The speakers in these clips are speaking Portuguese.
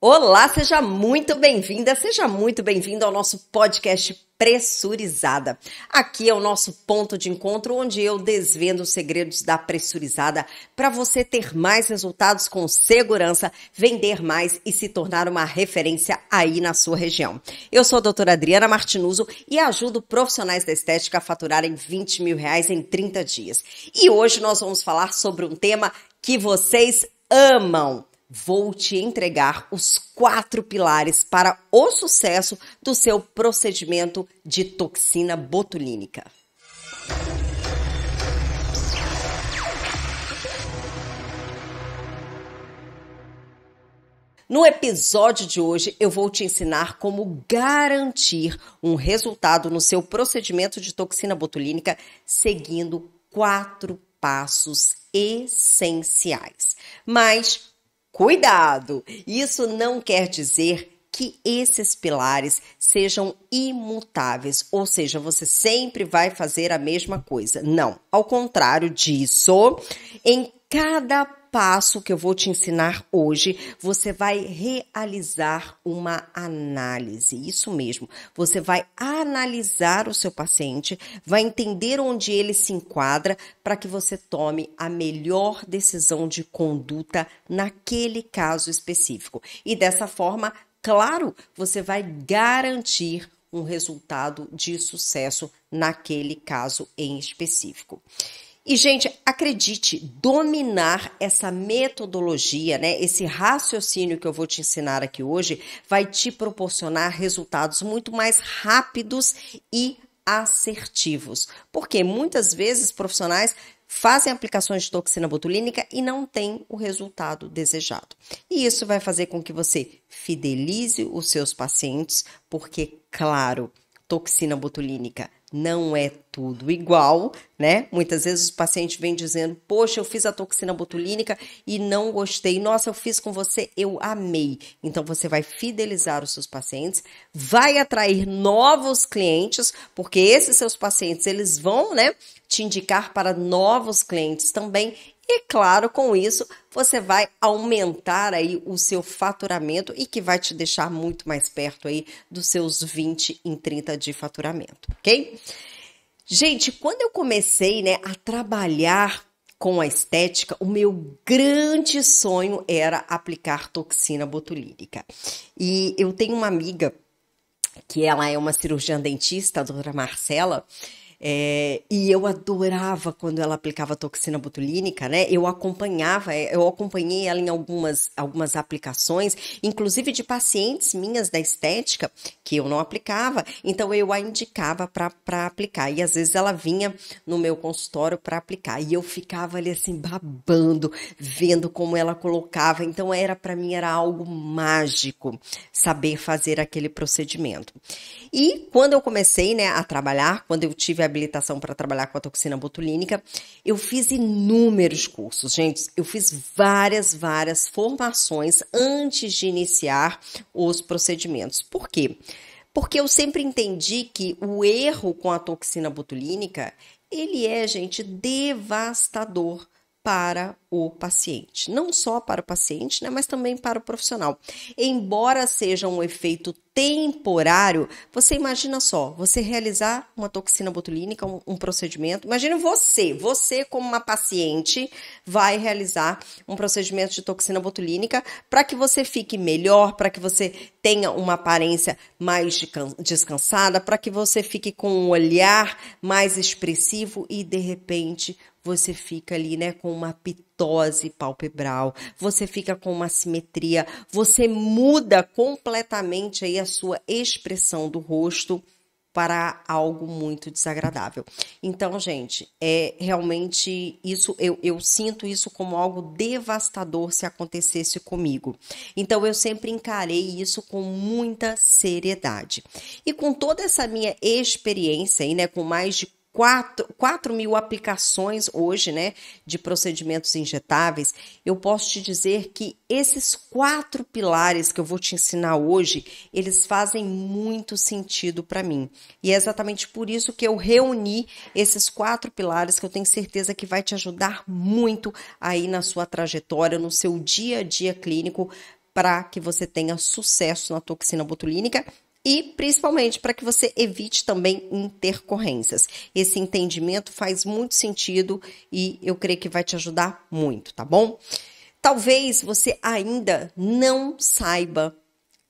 Olá, seja muito bem-vinda, seja muito bem-vindo ao nosso podcast Pressurizada. Aqui é o nosso ponto de encontro onde eu desvendo os segredos da pressurizada para você ter mais resultados com segurança, vender mais e se tornar uma referência aí na sua região. Eu sou a doutora Adriana Martinuso e ajudo profissionais da estética a faturarem 20 mil reais em 30 dias. E hoje nós vamos falar sobre um tema que vocês amam Vou te entregar os quatro pilares para o sucesso do seu procedimento de toxina botulínica. No episódio de hoje, eu vou te ensinar como garantir um resultado no seu procedimento de toxina botulínica seguindo quatro passos essenciais. Mas Cuidado! Isso não quer dizer que esses pilares sejam imutáveis, ou seja, você sempre vai fazer a mesma coisa. Não, ao contrário disso, em cada passo que eu vou te ensinar hoje, você vai realizar uma análise. Isso mesmo. Você vai analisar o seu paciente, vai entender onde ele se enquadra para que você tome a melhor decisão de conduta naquele caso específico. E dessa forma, claro, você vai garantir um resultado de sucesso naquele caso em específico. E, gente, acredite, dominar essa metodologia, né, esse raciocínio que eu vou te ensinar aqui hoje, vai te proporcionar resultados muito mais rápidos e assertivos. Porque muitas vezes profissionais fazem aplicações de toxina botulínica e não tem o resultado desejado. E isso vai fazer com que você fidelize os seus pacientes, porque, claro, toxina botulínica não é tudo igual, né? Muitas vezes o paciente vem dizendo: Poxa, eu fiz a toxina botulínica e não gostei. Nossa, eu fiz com você, eu amei. Então você vai fidelizar os seus pacientes, vai atrair novos clientes, porque esses seus pacientes eles vão, né? Te indicar para novos clientes também e claro, com isso, você vai aumentar aí o seu faturamento e que vai te deixar muito mais perto aí dos seus 20 em 30 de faturamento, ok? Gente, quando eu comecei, né, a trabalhar com a estética, o meu grande sonho era aplicar toxina botulínica. E eu tenho uma amiga que ela é uma cirurgiã dentista, a doutora Marcela, é, e eu adorava quando ela aplicava toxina botulínica, né? Eu acompanhava, é, eu acompanhei ela em algumas, algumas aplicações, inclusive de pacientes minhas da estética, que eu não aplicava, então eu a indicava para aplicar. E às vezes ela vinha no meu consultório para aplicar. E eu ficava ali assim, babando, vendo como ela colocava. Então era para mim era algo mágico saber fazer aquele procedimento. E quando eu comecei, né, a trabalhar, quando eu tive a habilitação para trabalhar com a toxina botulínica. Eu fiz inúmeros cursos, gente. Eu fiz várias, várias formações antes de iniciar os procedimentos. Por quê? Porque eu sempre entendi que o erro com a toxina botulínica, ele é, gente, devastador para o paciente. Não só para o paciente, né, mas também para o profissional. Embora seja um efeito temporário, você imagina só, você realizar uma toxina botulínica, um, um procedimento. Imagina você, você como uma paciente vai realizar um procedimento de toxina botulínica para que você fique melhor, para que você tenha uma aparência mais descansada, para que você fique com um olhar mais expressivo e de repente você fica ali, né, com uma pitose palpebral, você fica com uma simetria, você muda completamente aí a sua expressão do rosto para algo muito desagradável. Então, gente, é realmente isso, eu, eu, sinto isso como algo devastador se acontecesse comigo. Então, eu sempre encarei isso com muita seriedade. E com toda essa minha experiência aí, né, com mais de quatro 4 mil aplicações hoje, né, de procedimentos injetáveis, eu posso te dizer que esses quatro pilares que eu vou te ensinar hoje, eles fazem muito sentido para mim. E é exatamente por isso que eu reuni esses quatro pilares que eu tenho certeza que vai te ajudar muito aí na sua trajetória, no seu dia a dia clínico, para que você tenha sucesso na toxina botulínica e principalmente para que você evite também intercorrências. Esse entendimento faz muito sentido e eu creio que vai te ajudar muito, tá bom? Talvez você ainda não saiba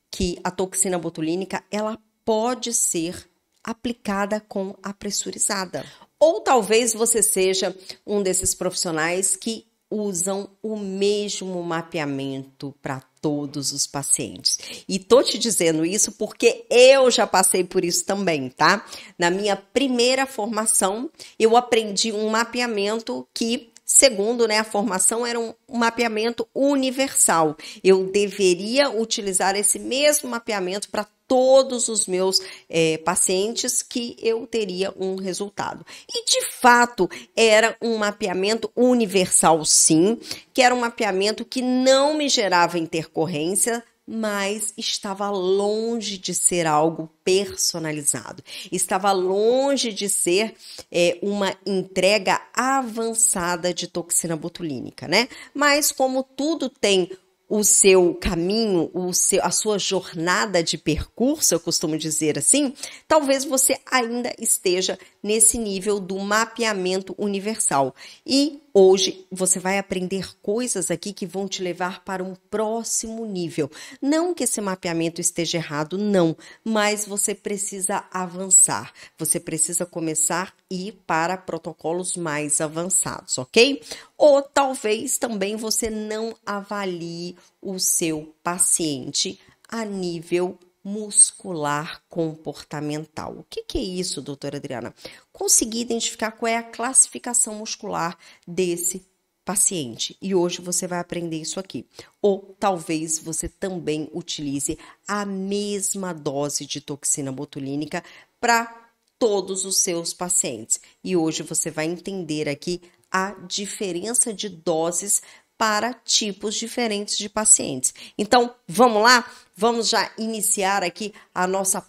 que a toxina botulínica ela pode ser aplicada com a pressurizada. Ou talvez você seja um desses profissionais que usam o mesmo mapeamento para todos os pacientes. E tô te dizendo isso porque eu já passei por isso também, tá? Na minha primeira formação, eu aprendi um mapeamento que Segundo, né, a formação era um, mapeamento universal. Eu deveria utilizar esse mesmo mapeamento para todos os meus é, pacientes que eu teria um resultado. E de fato era um mapeamento universal, sim, que era um mapeamento que não me gerava intercorrência. Mas estava longe de ser algo personalizado, estava longe de ser é, uma entrega avançada de toxina botulínica, né? Mas como tudo tem o seu caminho, o seu, a sua jornada de percurso, eu costumo dizer assim, talvez você ainda esteja nesse nível do mapeamento universal. E hoje você vai aprender coisas aqui que vão te levar para um próximo nível. Não que esse mapeamento esteja errado, não, mas você precisa avançar. Você precisa começar e ir para protocolos mais avançados, ok? Ou talvez também você não avalie o seu paciente a nível muscular comportamental. O que, que, é isso, doutora Adriana? Consegui identificar qual é a classificação muscular desse paciente. E hoje você vai aprender isso aqui. Ou talvez você também utilize a mesma dose de toxina botulínica para todos os seus pacientes. E hoje você vai entender aqui a diferença de doses para tipos diferentes de pacientes. Então, vamos lá? Vamos já iniciar aqui a nossa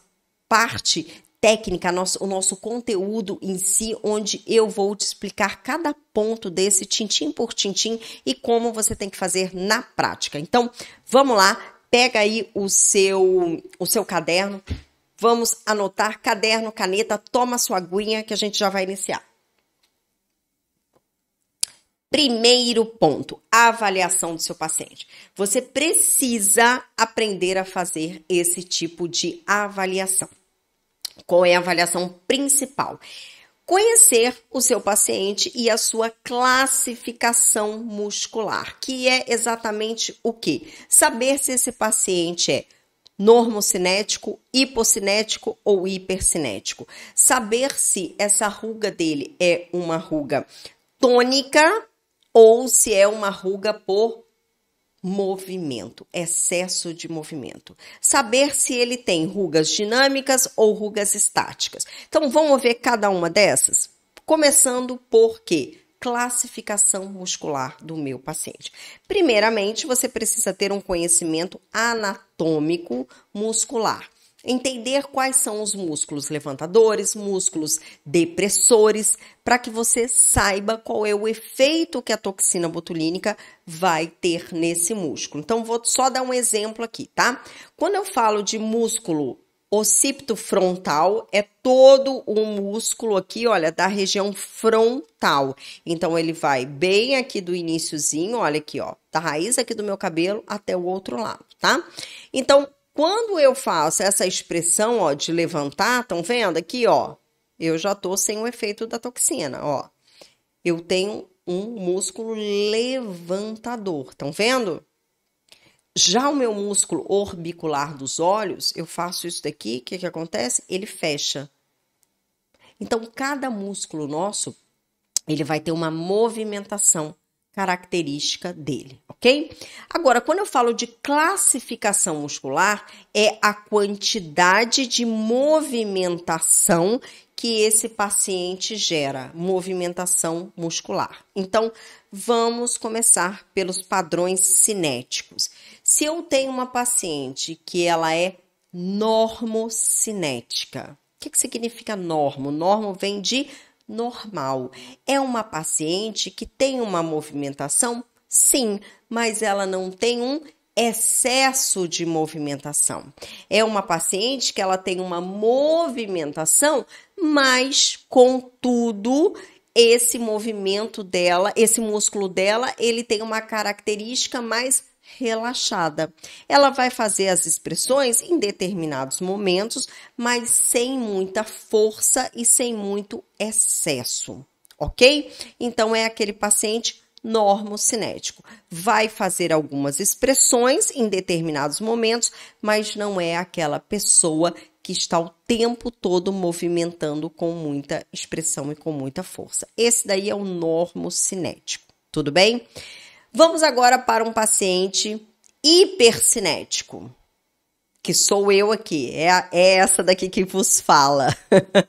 parte técnica, nosso, o nosso conteúdo em si, onde eu vou te explicar cada ponto desse tintim por tintim e como você tem que fazer na prática. Então, vamos lá, pega aí o seu o seu caderno, vamos anotar caderno, caneta, toma sua aguinha que a gente já vai iniciar. Primeiro ponto, a avaliação do seu paciente. Você precisa aprender a fazer esse tipo de avaliação. Qual é a avaliação principal? Conhecer o seu paciente e a sua classificação muscular, que é exatamente o que? Saber se esse paciente é normocinético, hipocinético ou hipercinético. Saber se essa ruga dele é uma ruga tônica ou se é uma ruga por movimento, excesso de movimento. Saber se ele tem rugas dinâmicas ou rugas estáticas. Então vamos ver cada uma dessas, começando por quê? Classificação muscular do meu paciente. Primeiramente, você precisa ter um conhecimento anatômico muscular entender quais são os músculos levantadores, músculos depressores, para que você saiba qual é o efeito que a toxina botulínica vai ter nesse músculo. Então, vou só dar um exemplo aqui, tá? Quando eu falo de músculo occipito frontal é todo o músculo aqui, olha, da região frontal. Então, ele vai bem aqui do iníciozinho, olha aqui, ó, da raiz aqui do meu cabelo até o outro lado, tá? Então, quando eu faço essa expressão, ó, de levantar, estão vendo aqui, ó? Eu já tô sem o efeito da toxina, ó. Eu tenho um músculo levantador, estão vendo? Já o meu músculo orbicular dos olhos, eu faço isso daqui, o que, que acontece? Ele fecha. Então, cada músculo nosso, ele vai ter uma movimentação característica dele, ok? Agora, quando eu falo de classificação muscular, é a quantidade de movimentação que esse paciente gera, movimentação muscular. Então, vamos começar pelos padrões cinéticos. Se eu tenho uma paciente que ela é normocinética, o que, que significa normo? Normo vem de normal. É uma paciente que tem uma movimentação? Sim, mas ela não tem um excesso de movimentação. É uma paciente que ela tem uma movimentação, mas contudo, esse movimento dela, esse músculo dela, ele tem uma característica mais relaxada. Ela vai fazer as expressões em determinados momentos, mas sem muita força e sem muito excesso, ok? Então é aquele paciente normocinético. Vai fazer algumas expressões em determinados momentos, mas não é aquela pessoa que está o tempo todo movimentando com muita expressão e com muita força. Esse daí é o normocinético, tudo bem? Vamos agora para um paciente hipercinético, que sou eu aqui, é, é essa daqui que vos fala.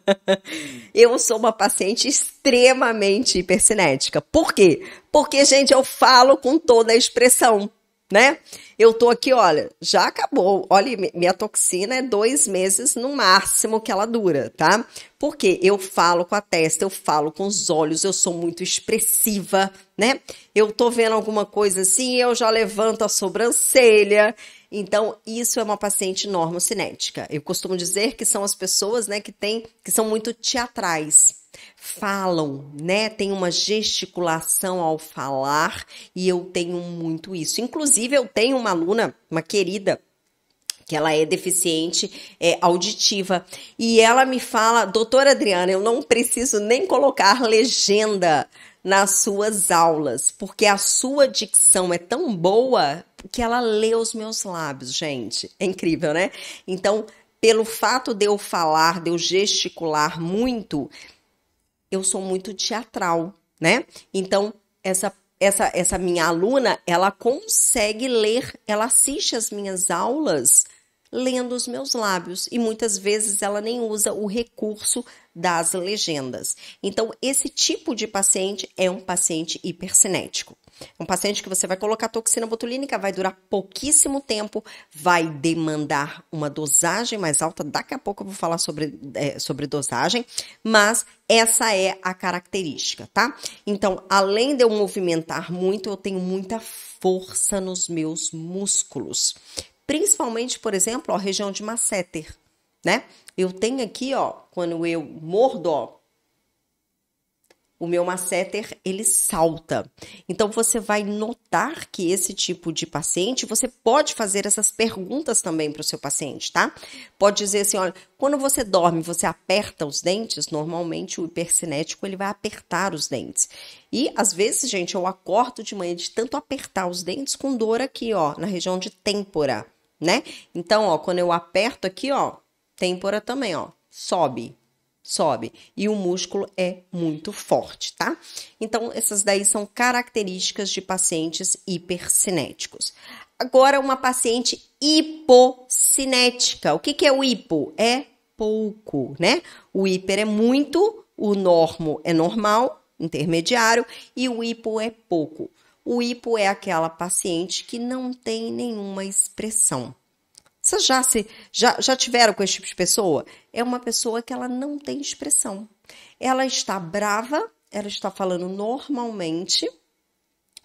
eu sou uma paciente extremamente hipercinética. Por quê? Porque, gente, eu falo com toda a expressão, né? Eu tô aqui, olha, já acabou. Olha, minha toxina é dois meses no máximo que ela dura, tá? Porque eu falo com a testa, eu falo com os olhos, eu sou muito expressiva, né? Eu tô vendo alguma coisa assim, eu já levanto a sobrancelha. Então, isso é uma paciente normocinética. Eu costumo dizer que são as pessoas, né, que têm, que são muito teatrais. Falam, né? Tem uma gesticulação ao falar e eu tenho muito isso. Inclusive, eu tenho uma aluna, uma querida, que ela é deficiente é, auditiva. E ela me fala, doutora Adriana, eu não preciso nem colocar legenda nas suas aulas, porque a sua dicção é tão boa que ela lê os meus lábios, gente. É incrível, né? Então, pelo fato de eu falar, de eu gesticular muito, eu sou muito teatral, né? Então, essa essa essa minha aluna, ela consegue ler, ela assiste as minhas aulas lendo os meus lábios e muitas vezes ela nem usa o recurso das legendas. Então, esse tipo de paciente é um paciente hipercinético. É um paciente que você vai colocar toxina botulínica, vai durar pouquíssimo tempo, vai demandar uma dosagem mais alta. Daqui a pouco eu vou falar sobre, é, sobre dosagem, mas essa é a característica, tá? Então, além de eu movimentar muito, eu tenho muita força nos meus músculos. Principalmente, por exemplo, a região de masseter, né? Eu tenho aqui, ó, quando eu mordo, ó, o meu masseter ele salta. Então você vai notar que esse tipo de paciente, você pode fazer essas perguntas também para o seu paciente, tá? Pode dizer assim, olha, quando você dorme, você aperta os dentes, normalmente o hipercinético ele vai apertar os dentes. E às vezes, gente, eu acordo de manhã de tanto apertar os dentes com dor aqui, ó, na região de têmpora né? Então, ó, quando eu aperto aqui, ó, têmpora também, ó, sobe, sobe. E o músculo é muito forte, tá? Então, essas daí são características de pacientes hipercinéticos. Agora, uma paciente hipocinética. O que, que é o hipo? É pouco, né? O hiper é muito, o normo é normal, intermediário, e o hipo é pouco. O hipo é aquela paciente que não tem nenhuma expressão. Vocês já, se, já, já tiveram com esse tipo de pessoa? É uma pessoa que ela não tem expressão. Ela está brava, ela está falando normalmente,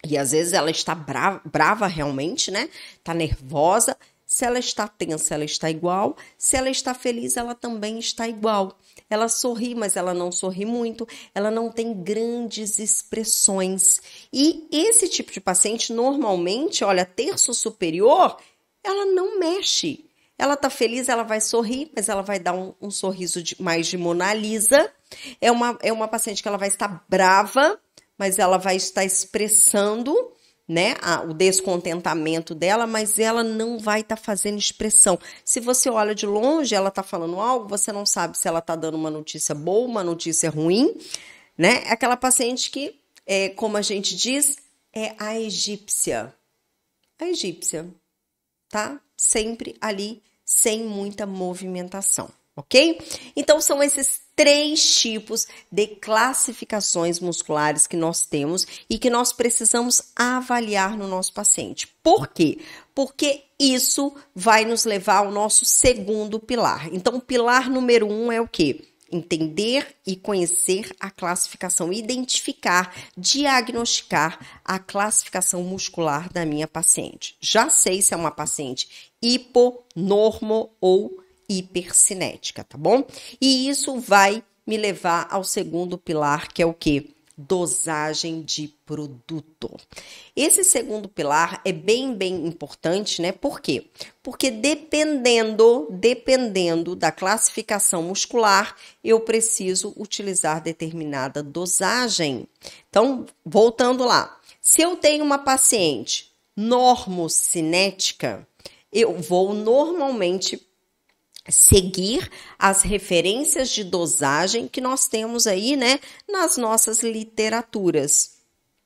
e às vezes ela está brava, brava realmente, né? Está nervosa, se ela está tensa, ela está igual. Se ela está feliz, ela também está igual. Ela sorri, mas ela não sorri muito. Ela não tem grandes expressões. E esse tipo de paciente, normalmente, olha, terço superior, ela não mexe. Ela tá feliz, ela vai sorrir, mas ela vai dar um, um sorriso de, mais de Mona Lisa. É uma, é uma paciente que ela vai estar brava, mas ela vai estar expressando né, a, o descontentamento dela, mas ela não vai estar tá fazendo expressão. Se você olha de longe, ela está falando algo, você não sabe se ela está dando uma notícia boa, uma notícia ruim, né? É aquela paciente que, é, como a gente diz, é a egípcia. A egípcia, tá? Sempre ali, sem muita movimentação ok? Então, são esses três tipos de classificações musculares que nós temos e que nós precisamos avaliar no nosso paciente. Por quê? Porque isso vai nos levar ao nosso segundo pilar. Então, pilar número um é o quê? Entender e conhecer a classificação, identificar, diagnosticar a classificação muscular da minha paciente. Já sei se é uma paciente hiponormo ou hipercinética, tá bom? E isso vai me levar ao segundo pilar, que é o quê? Dosagem de produto. Esse segundo pilar é bem, bem importante, né? Por quê? Porque dependendo, dependendo da classificação muscular, eu preciso utilizar determinada dosagem. Então, voltando lá. Se eu tenho uma paciente normocinética, eu vou normalmente seguir as referências de dosagem que nós temos aí, né, nas nossas literaturas.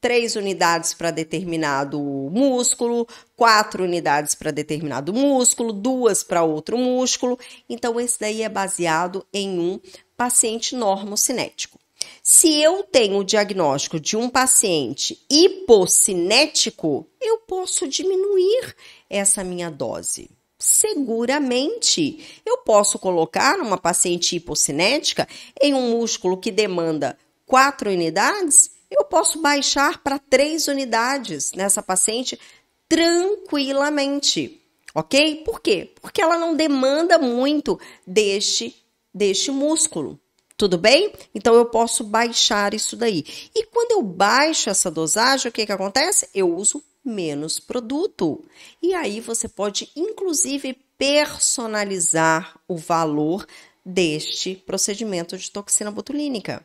Três unidades para determinado músculo, quatro unidades para determinado músculo, duas para outro músculo. Então, esse daí é baseado em um paciente normocinético. Se eu tenho o diagnóstico de um paciente hipocinético, eu posso diminuir essa minha dose. Seguramente, eu posso colocar uma paciente hipocinética em um músculo que demanda quatro unidades, eu posso baixar para três unidades nessa paciente tranquilamente, ok? Por quê? Porque ela não demanda muito deste, deste músculo. Tudo bem? Então eu posso baixar isso daí. E quando eu baixo essa dosagem, o que, que acontece? Eu uso menos produto. E aí você pode, inclusive, personalizar o valor deste procedimento de toxina botulínica.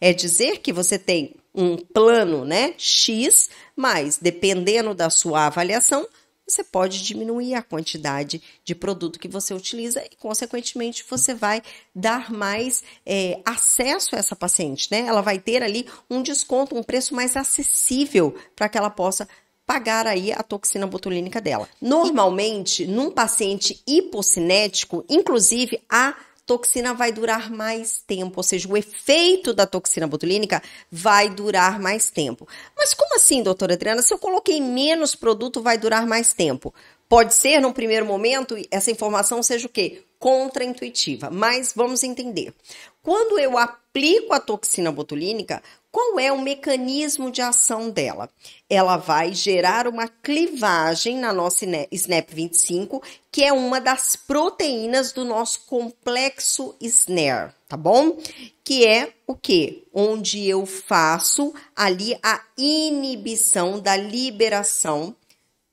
É dizer que você tem um plano, né, X, mas dependendo da sua avaliação, você pode diminuir a quantidade de produto que você utiliza e, consequentemente, você vai dar mais é, acesso a essa paciente, né? Ela vai ter ali um desconto, um preço mais acessível para que ela possa pagar aí a toxina botulínica dela. Normalmente, num paciente hipocinético, inclusive a toxina vai durar mais tempo, ou seja, o efeito da toxina botulínica vai durar mais tempo. Mas como assim, doutora Adriana? Se eu coloquei menos produto, vai durar mais tempo? Pode ser, num primeiro momento, essa informação seja o quê? Contraintuitiva, mas vamos entender. Quando eu aplico a toxina botulínica, qual é o mecanismo de ação dela? Ela vai gerar uma clivagem na nossa SNAP25, que é uma das proteínas do nosso complexo SNARE, tá bom? Que é o que? Onde eu faço ali a inibição da liberação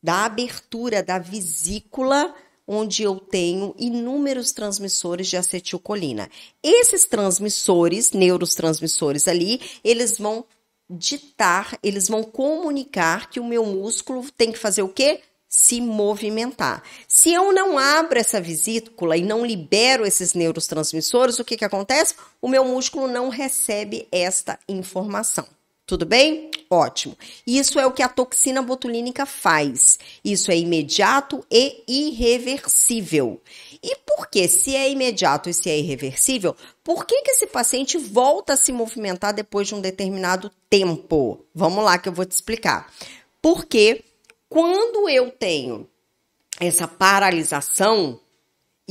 da abertura da vesícula onde eu tenho inúmeros transmissores de acetilcolina. Esses transmissores, neurotransmissores ali, eles vão ditar, eles vão comunicar que o meu músculo tem que fazer o quê? se movimentar. Se eu não abro essa vesícula e não libero esses neurotransmissores, o que, que acontece? O meu músculo não recebe esta informação. Tudo bem? Ótimo. Isso é o que a toxina botulínica faz. Isso é imediato e irreversível. E por que, se é imediato e se é irreversível, por que, que esse paciente volta a se movimentar depois de um determinado tempo? Vamos lá que eu vou te explicar. Porque quando eu tenho essa paralisação,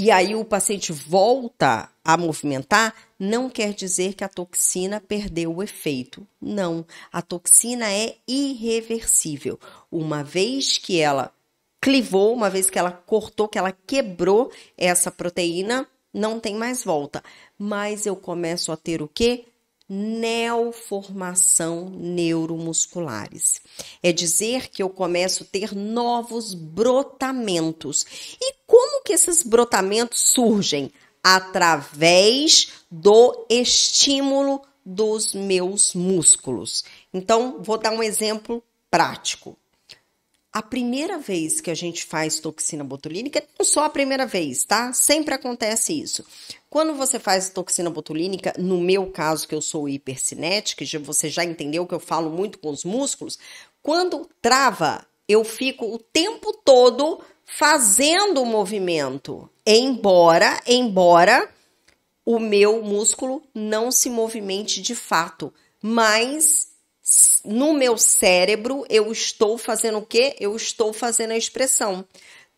e aí o paciente volta a movimentar, não quer dizer que a toxina perdeu o efeito. Não, a toxina é irreversível. Uma vez que ela clivou, uma vez que ela cortou, que ela quebrou essa proteína, não tem mais volta. Mas eu começo a ter o quê? neoformação neuromusculares. É dizer que eu começo a ter novos brotamentos. E como que esses brotamentos surgem? Através do estímulo dos meus músculos. Então, vou dar um exemplo prático a primeira vez que a gente faz toxina botulínica, não só a primeira vez, tá? Sempre acontece isso. Quando você faz toxina botulínica, no meu caso, que eu sou hipercinética, você já entendeu que eu falo muito com os músculos, quando trava, eu fico o tempo todo fazendo o movimento, embora, embora o meu músculo não se movimente de fato, mas no meu cérebro, eu estou fazendo o quê? Eu estou fazendo a expressão.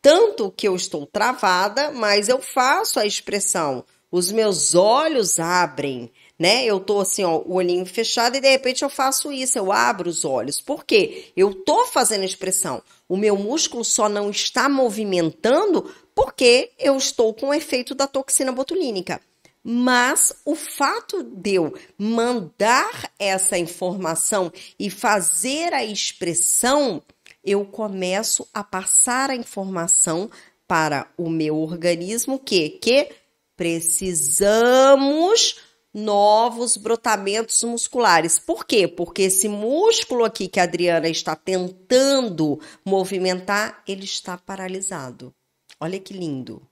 Tanto que eu estou travada, mas eu faço a expressão. Os meus olhos abrem, né? Eu tô assim, ó, o olhinho fechado e de repente eu faço isso, eu abro os olhos. Por quê? Eu tô fazendo a expressão. O meu músculo só não está movimentando porque eu estou com o efeito da toxina botulínica. Mas o fato de eu mandar essa informação e fazer a expressão, eu começo a passar a informação para o meu organismo que que precisamos novos brotamentos musculares. Por quê? Porque esse músculo aqui que a Adriana está tentando movimentar, ele está paralisado. Olha que lindo.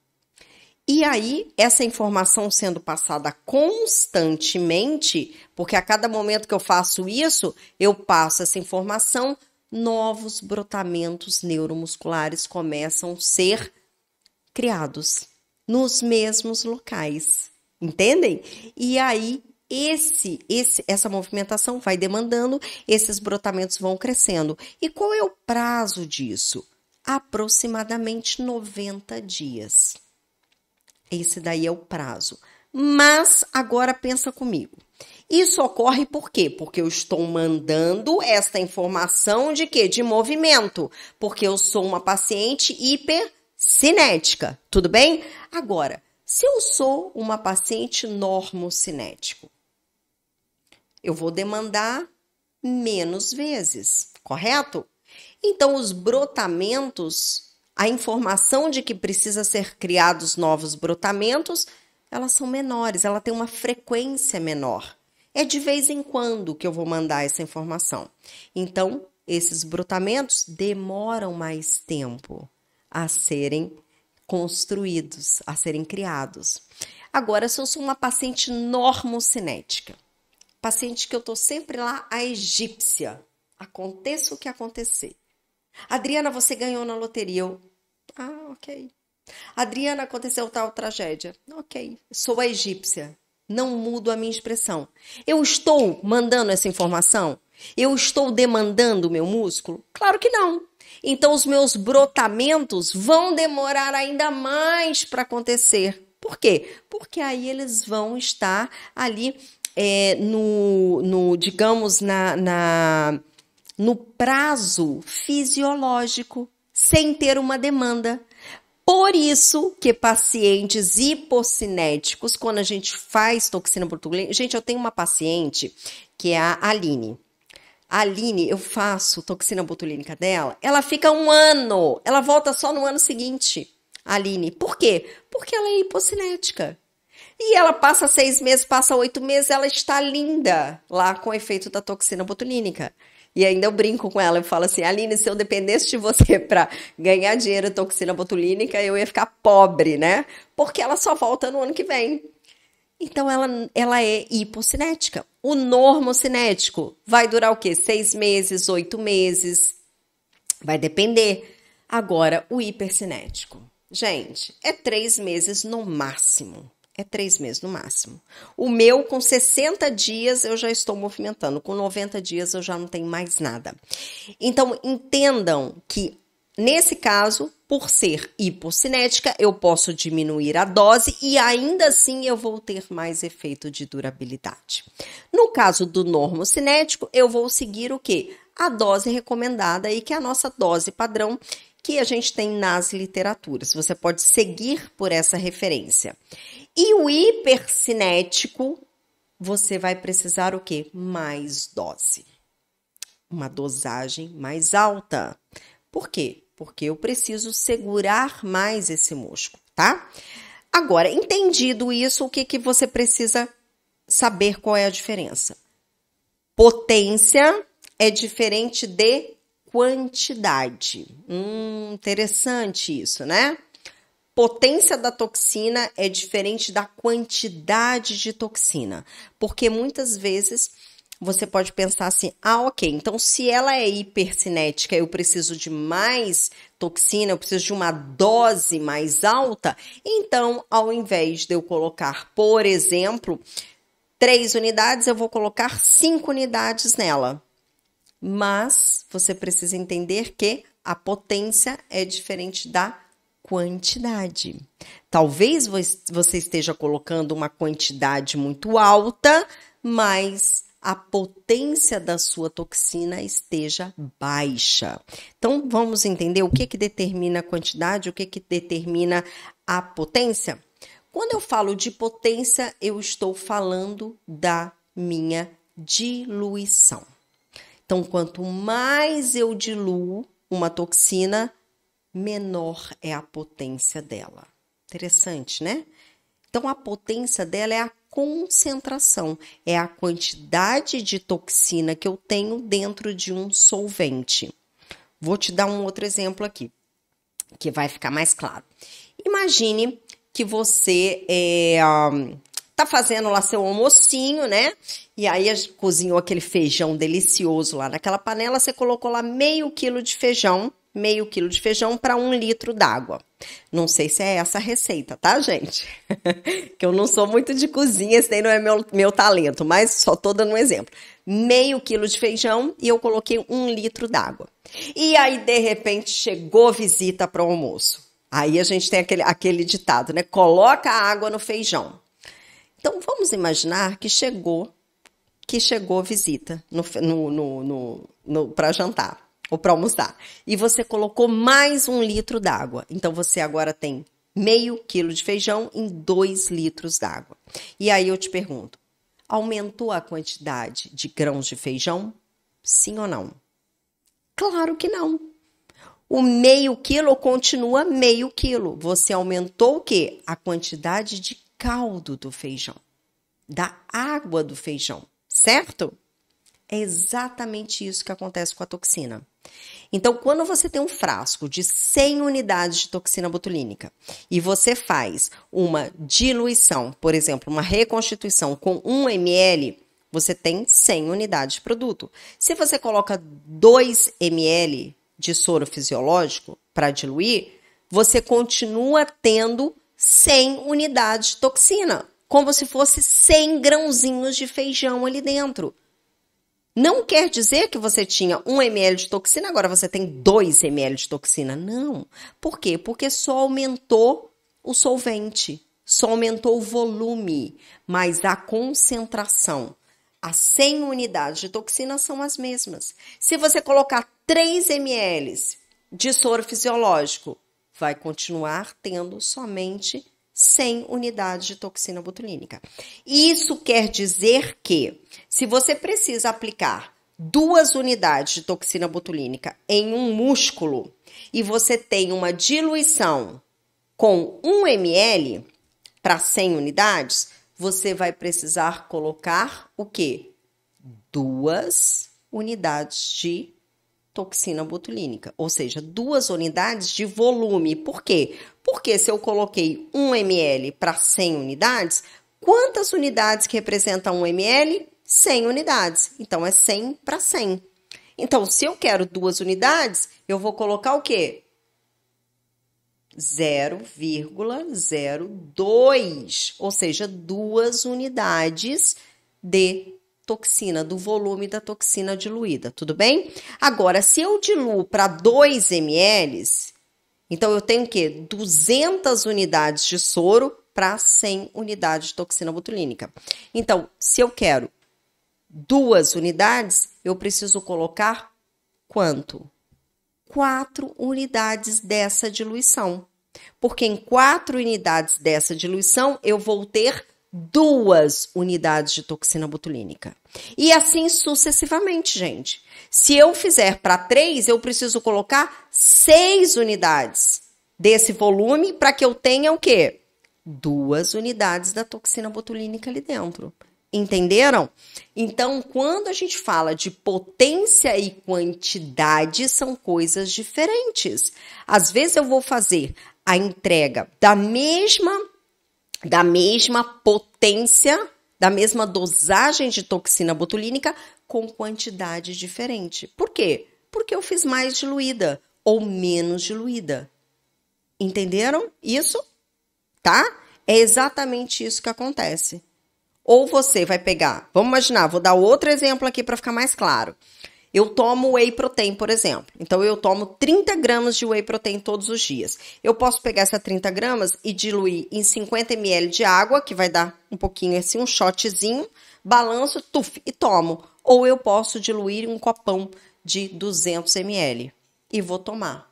E aí, essa informação sendo passada constantemente, porque a cada momento que eu faço isso, eu passo essa informação, novos brotamentos neuromusculares começam a ser criados nos mesmos locais. Entendem? E aí esse, esse, essa movimentação vai demandando, esses brotamentos vão crescendo. E qual é o prazo disso? Aproximadamente 90 dias. Esse daí é o prazo. Mas agora pensa comigo. Isso ocorre por quê? Porque eu estou mandando esta informação de quê? De movimento, porque eu sou uma paciente hipercinética, tudo bem? Agora, se eu sou uma paciente normocinético, eu vou demandar menos vezes, correto? Então, os brotamentos a informação de que precisa ser criados novos brotamentos, elas são menores, ela tem uma frequência menor. É de vez em quando que eu vou mandar essa informação. Então, esses brotamentos demoram mais tempo a serem construídos, a serem criados. Agora, se eu sou uma paciente normocinética, paciente que eu estou sempre lá, a egípcia, aconteça o que acontecer. Adriana, você ganhou na loteria. Eu, ah, ok. Adriana, aconteceu tal tragédia. Ok. Sou a egípcia. Não mudo a minha expressão. Eu estou mandando essa informação? Eu estou demandando o meu músculo? Claro que não. Então os meus brotamentos vão demorar ainda mais para acontecer. Por quê? Porque aí eles vão estar ali é, no, no, digamos, na, na, no prazo fisiológico sem ter uma demanda. Por isso que pacientes hipocinéticos, quando a gente faz toxina botulínica, gente, eu tenho uma paciente que é a Aline. A Aline, eu faço toxina botulínica dela, ela fica um ano, ela volta só no ano seguinte. Aline, por quê? Porque ela é hipocinética. E ela passa seis meses, passa oito meses, ela está linda lá com o efeito da toxina botulínica. E ainda eu brinco com ela, eu falo assim: Aline, se eu dependesse de você para ganhar dinheiro toxina botulínica, eu ia ficar pobre, né? Porque ela só volta no ano que vem. Então ela, ela é hipocinética. O normocinético vai durar o quê? Seis meses, oito meses? Vai depender. Agora, o hipercinético. Gente, é três meses no máximo é três meses no máximo. O meu, com 60 dias, eu já estou movimentando, com 90 dias, eu já não tenho mais nada. Então, entendam que, nesse caso, por ser hipocinética, eu posso diminuir a dose e ainda assim eu vou ter mais efeito de durabilidade. No caso do normocinético, eu vou seguir o que? A dose recomendada e que é a nossa dose padrão, que a gente tem nas literaturas. Você pode seguir por essa referência. E o hipercinético, você vai precisar o quê? Mais dose. Uma dosagem mais alta. Por quê? Porque eu preciso segurar mais esse músculo, tá? Agora, entendido isso, o que, que você precisa saber qual é a diferença? Potência é diferente de quantidade. Hum, interessante isso, né? potência da toxina é diferente da quantidade de toxina, porque muitas vezes você pode pensar assim: ah, ok, então se ela é hipercinética, eu preciso de mais toxina, eu preciso de uma dose mais alta. Então, ao invés de eu colocar, por exemplo, três unidades, eu vou colocar cinco unidades nela mas você precisa entender que a potência é diferente da quantidade. Talvez você esteja colocando uma quantidade muito alta, mas a potência da sua toxina esteja baixa. Então vamos entender o que que determina a quantidade, o que que determina a potência? Quando eu falo de potência, eu estou falando da minha diluição. Então, quanto mais eu diluo uma toxina, menor é a potência dela. Interessante, né? Então, a potência dela é a concentração, é a quantidade de toxina que eu tenho dentro de um solvente. Vou te dar um outro exemplo aqui, que vai ficar mais claro. Imagine que você é, tá fazendo lá seu almocinho, né? E aí cozinhou aquele feijão delicioso lá naquela panela, você colocou lá meio quilo de feijão, meio quilo de feijão para um litro d'água. Não sei se é essa a receita, tá, gente? que eu não sou muito de cozinha, esse daí não é meu, meu talento, mas só tô dando um exemplo. Meio quilo de feijão e eu coloquei um litro d'água. E aí, de repente, chegou visita para o almoço. Aí a gente tem aquele, aquele ditado, né? Coloca a água no feijão. Então vamos imaginar que chegou que chegou visita no, no, no, no, no para jantar ou para almoçar e você colocou mais um litro d'água. Então você agora tem meio quilo de feijão em dois litros d'água. E aí eu te pergunto, aumentou a quantidade de grãos de feijão? Sim ou não? Claro que não. O meio quilo continua meio quilo. Você aumentou o quê? A quantidade de caldo do feijão, da água do feijão, certo? É exatamente isso que acontece com a toxina. Então, quando você tem um frasco de 100 unidades de toxina botulínica e você faz uma diluição, por exemplo, uma reconstituição com 1 ml, você tem 100 unidades de produto. Se você coloca 2 ml de soro fisiológico para diluir, você continua tendo 100 unidades de toxina, como se fosse 100 grãozinhos de feijão ali dentro. Não quer dizer que você tinha 1 ml de toxina, agora você tem 2 ml de toxina. Não. Por quê? Porque só aumentou o solvente, só aumentou o volume, mas a concentração. As 100 unidades de toxina são as mesmas. Se você colocar 3 ml de soro fisiológico vai continuar tendo somente 100 unidades de toxina botulínica. Isso quer dizer que, se você precisa aplicar duas unidades de toxina botulínica em um músculo e você tem uma diluição com 1 ml para 100 unidades, você vai precisar colocar o que? Duas unidades de toxina botulínica, ou seja, duas unidades de volume. Por quê? Porque se eu coloquei 1 ml para 100 unidades, quantas unidades que representa 1 ml? 100 unidades. Então é 100 para 100. Então, se eu quero duas unidades, eu vou colocar o quê? 0,02, ou seja, duas unidades de toxina, do volume da toxina diluída, tudo bem? Agora, se eu diluo para 2 ml, então eu tenho que 200 unidades de soro para 100 unidades de toxina botulínica. Então, se eu quero duas unidades, eu preciso colocar quanto? 4 unidades dessa diluição. Porque em quatro unidades dessa diluição eu vou ter duas unidades de toxina botulínica. E assim sucessivamente, gente. Se eu fizer para três, eu preciso colocar seis unidades desse volume para que eu tenha o quê? Duas unidades da toxina botulínica ali dentro. Entenderam? Então, quando a gente fala de potência e quantidade, são coisas diferentes. Às vezes eu vou fazer a entrega da mesma da mesma potência, da mesma dosagem de toxina botulínica com quantidade diferente. Por quê? Porque eu fiz mais diluída ou menos diluída. Entenderam isso? Tá? É exatamente isso que acontece. Ou você vai pegar, vamos imaginar, vou dar outro exemplo aqui para ficar mais claro. Eu tomo whey protein, por exemplo. Então, eu tomo 30 gramas de whey protein todos os dias. Eu posso pegar essas 30 gramas e diluir em 50 ml de água, que vai dar um pouquinho assim, um shotzinho, balanço, tuf, e tomo. Ou eu posso diluir em um copão de 200 ml e vou tomar.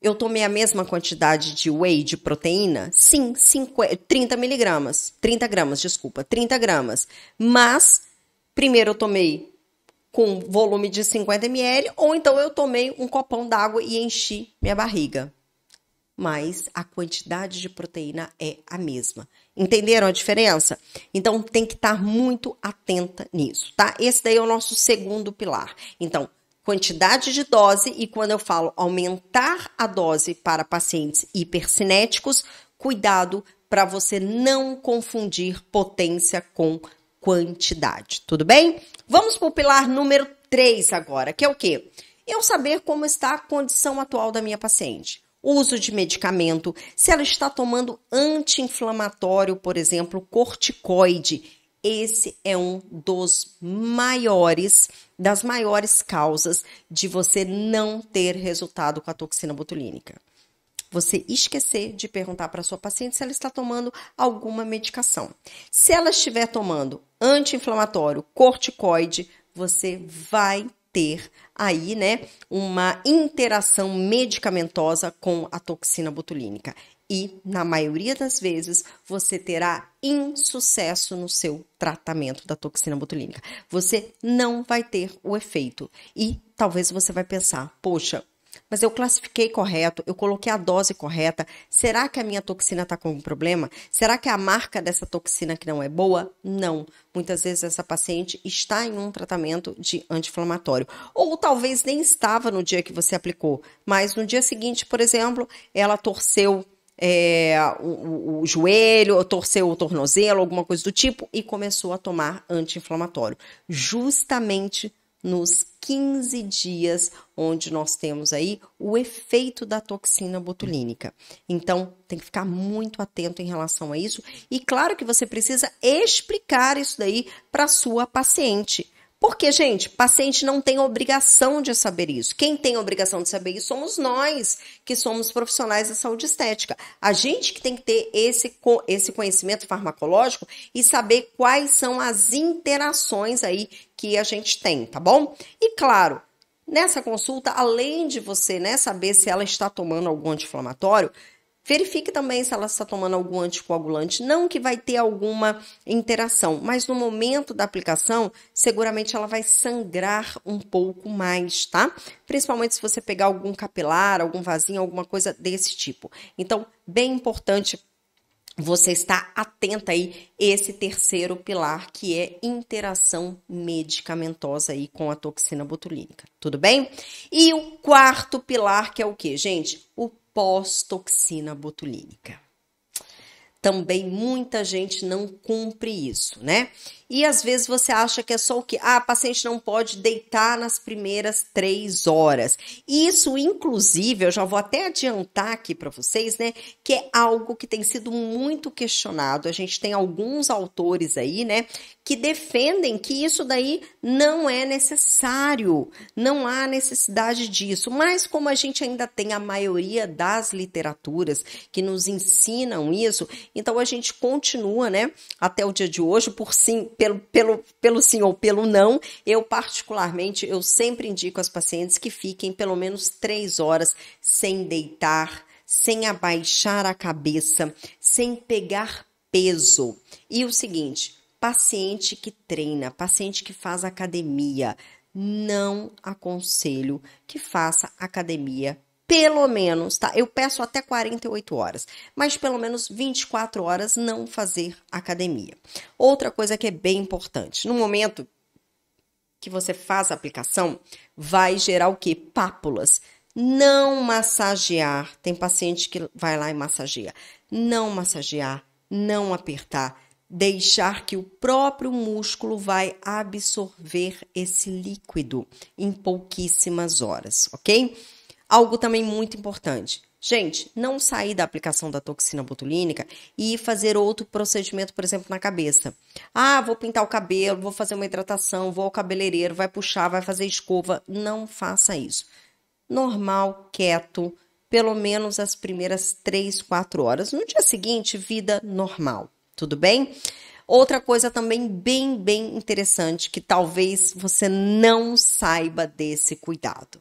Eu tomei a mesma quantidade de whey de proteína? Sim, 50, 30 miligramas. 30 gramas, desculpa, 30 gramas. Mas, primeiro eu tomei com volume de 50 ml, ou então eu tomei um copão d'água e enchi minha barriga. Mas a quantidade de proteína é a mesma. Entenderam a diferença? Então tem que estar muito atenta nisso, tá? Esse daí é o nosso segundo pilar. Então, quantidade de dose e quando eu falo aumentar a dose para pacientes hipercinéticos, cuidado para você não confundir potência com quantidade, tudo bem? Vamos para o pilar número 3 agora, que é o quê? Eu saber como está a condição atual da minha paciente. Uso de medicamento, se ela está tomando anti-inflamatório, por exemplo, corticoide. Esse é um dos maiores, das maiores causas de você não ter resultado com a toxina botulínica você esquecer de perguntar para sua paciente se ela está tomando alguma medicação. Se ela estiver tomando anti-inflamatório, corticoide, você vai ter aí, né, uma interação medicamentosa com a toxina botulínica. E, na maioria das vezes, você terá insucesso no seu tratamento da toxina botulínica. Você não vai ter o efeito. E talvez você vai pensar, poxa, mas eu classifiquei correto, eu coloquei a dose correta. Será que a minha toxina está com algum problema? Será que a marca dessa toxina que não é boa? Não. Muitas vezes essa paciente está em um tratamento de anti-inflamatório. Ou talvez nem estava no dia que você aplicou, mas no dia seguinte, por exemplo, ela torceu é, o, o, joelho, torceu o tornozelo, alguma coisa do tipo, e começou a tomar anti-inflamatório. Justamente nos 15 dias, onde nós temos aí o efeito da toxina botulínica. Então, tem que ficar muito atento em relação a isso. E claro que você precisa explicar isso daí para sua paciente. Porque, gente, paciente não tem obrigação de saber isso. Quem tem obrigação de saber isso somos nós, que somos profissionais da saúde estética. A gente que tem que ter esse, esse conhecimento farmacológico e saber quais são as interações aí que a gente tem, tá bom? E claro, nessa consulta, além de você né, saber se ela está tomando algum anti-inflamatório, Verifique também se ela está tomando algum anticoagulante, não que vai ter alguma interação, mas no momento da aplicação, seguramente ela vai sangrar um pouco mais, tá? Principalmente se você pegar algum capilar, algum vasinho, alguma coisa desse tipo. Então, bem importante você estar atenta aí esse terceiro pilar que é interação medicamentosa aí com a toxina botulínica, tudo bem? E o quarto pilar que é o que, gente? O pós-toxina botulínica. Também muita gente não cumpre isso, né? E às vezes você acha que é só o que? Ah, a paciente não pode deitar nas primeiras três horas. Isso, inclusive, eu já vou até adiantar aqui para vocês, né? que é algo que tem sido muito questionado. A gente tem alguns autores aí, né, que defendem que isso daí não é necessário, não há necessidade disso. Mas como a gente ainda tem a maioria das literaturas que nos ensinam isso, então a gente continua, né, até o dia de hoje, por sim, pelo, pelo, pelo sim ou pelo não. Eu, particularmente, eu sempre indico às pacientes que fiquem pelo menos três horas sem deitar sem abaixar a cabeça, sem pegar peso. E o seguinte, paciente que treina, paciente que faz academia, não aconselho que faça academia pelo menos, tá? Eu peço até 48 horas, mas pelo menos 24 horas não fazer academia. Outra coisa que é bem importante, no momento que você faz a aplicação, vai gerar o que? Pápulas. Não massagear. Tem paciente que vai lá e massageia. Não massagear, não apertar. Deixar que o próprio músculo vai absorver esse líquido em pouquíssimas horas, ok? Algo também muito importante. Gente, não sair da aplicação da toxina botulínica e fazer outro procedimento, por exemplo, na cabeça. Ah, vou pintar o cabelo, vou fazer uma hidratação, vou ao cabeleireiro, vai puxar, vai fazer escova. Não faça isso normal, quieto, pelo menos as primeiras três, quatro horas. No dia seguinte, vida normal, tudo bem? Outra coisa também bem, bem interessante que talvez você não saiba desse cuidado: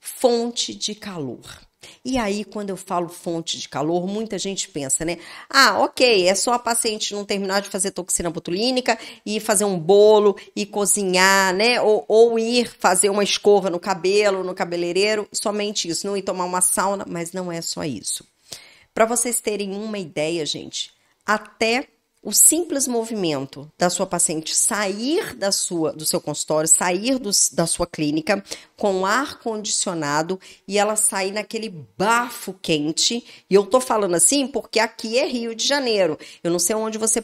fonte de calor. E aí, quando eu falo fonte de calor, muita gente pensa, né? Ah, ok, é só a paciente não terminar de fazer toxina botulínica e fazer um bolo e cozinhar, né? Ou, ou ir fazer uma escova no cabelo, no cabeleireiro, somente isso. Não ir tomar uma sauna, mas não é só isso. Para vocês terem uma ideia, gente, até o simples movimento da sua paciente sair da sua, do seu consultório, sair do, da sua clínica com ar condicionado e ela sair naquele bafo quente. E eu tô falando assim porque aqui é Rio de Janeiro. Eu não sei onde você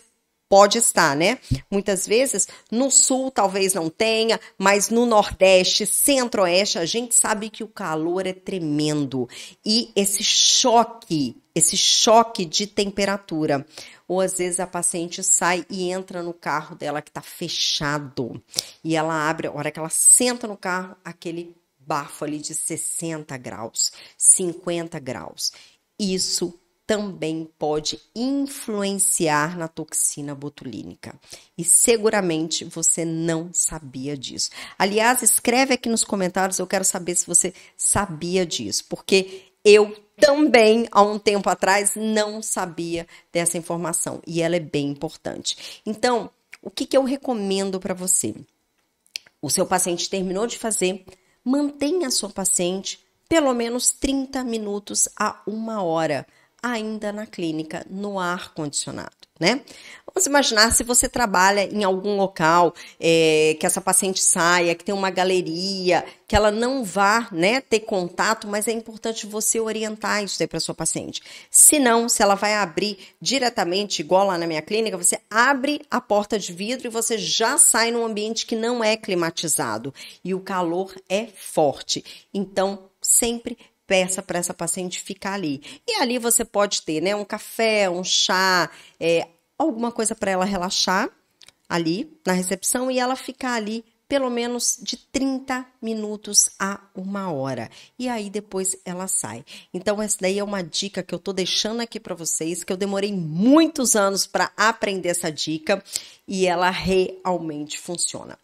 pode estar, né? Muitas vezes no sul talvez não tenha, mas no nordeste, centro-oeste, a gente sabe que o calor é tremendo e esse choque esse choque de temperatura. Ou às vezes a paciente sai e entra no carro dela que está fechado. E ela abre, a hora que ela senta no carro, aquele bafo ali de 60 graus, 50 graus. Isso também pode influenciar na toxina botulínica. E seguramente você não sabia disso. Aliás, escreve aqui nos comentários, eu quero saber se você sabia disso, porque eu também, há um tempo atrás, não sabia dessa informação e ela é bem importante. Então, o que, que eu recomendo para você? O seu paciente terminou de fazer, mantenha a sua paciente pelo menos 30 minutos a uma hora, ainda na clínica, no ar condicionado né? Vamos imaginar se você trabalha em algum local é, que essa paciente saia, que tem uma galeria, que ela não vá né, ter contato, mas é importante você orientar isso aí para sua paciente. Se não, se ela vai abrir diretamente, igual lá na minha clínica, você abre a porta de vidro e você já sai num ambiente que não é climatizado e o calor é forte. Então, sempre peça para essa paciente ficar ali. E ali você pode ter, né, um café, um chá, é, alguma coisa para ela relaxar ali na recepção e ela ficar ali pelo menos de 30 minutos a uma hora. E aí depois ela sai. Então, essa daí é uma dica que eu tô deixando aqui para vocês, que eu demorei muitos anos para aprender essa dica e ela realmente funciona.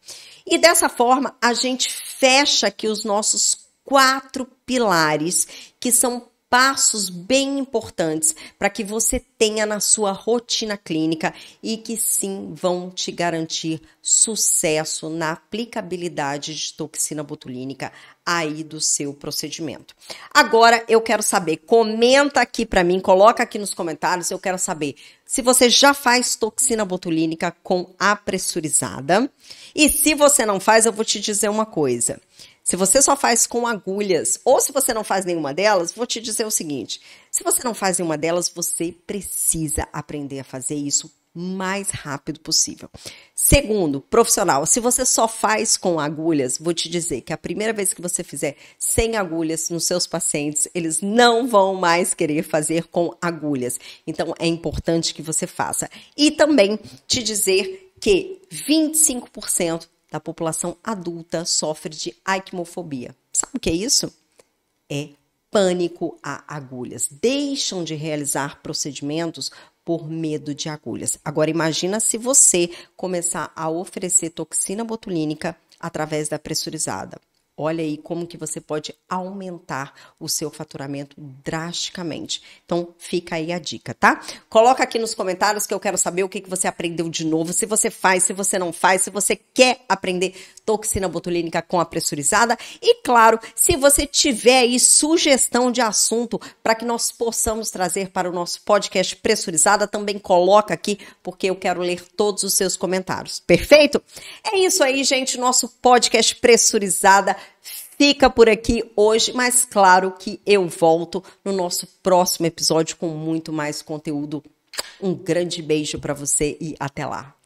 E dessa forma, a gente fecha aqui os nossos quatro pilares que são passos bem importantes para que você tenha na sua rotina clínica e que sim vão te garantir sucesso na aplicabilidade de toxina botulínica aí do seu procedimento. Agora eu quero saber, comenta aqui para mim, coloca aqui nos comentários, eu quero saber se você já faz toxina botulínica com a pressurizada. E se você não faz, eu vou te dizer uma coisa. Se você só faz com agulhas, ou se você não faz nenhuma delas, vou te dizer o seguinte: se você não faz nenhuma delas, você precisa aprender a fazer isso mais rápido possível. Segundo, profissional, se você só faz com agulhas, vou te dizer que a primeira vez que você fizer sem agulhas nos seus pacientes, eles não vão mais querer fazer com agulhas. Então é importante que você faça. E também te dizer que 25% da população adulta sofre de aiquimofobia. Sabe o que é isso? É pânico a agulhas. Deixam de realizar procedimentos por medo de agulhas. Agora imagina se você começar a oferecer toxina botulínica através da pressurizada. Olha aí como que você pode aumentar o seu faturamento drasticamente. Então, fica aí a dica, tá? Coloca aqui nos comentários que eu quero saber o que, que você aprendeu de novo, se você faz, se você não faz, se você quer aprender toxina botulínica com a pressurizada. E claro, se você tiver aí sugestão de assunto para que nós possamos trazer para o nosso podcast pressurizada, também coloca aqui, porque eu quero ler todos os seus comentários. Perfeito? É isso aí, gente. Nosso podcast pressurizada fica por aqui hoje, mas claro que eu volto no nosso próximo episódio com muito mais conteúdo. Um grande beijo para você e até lá.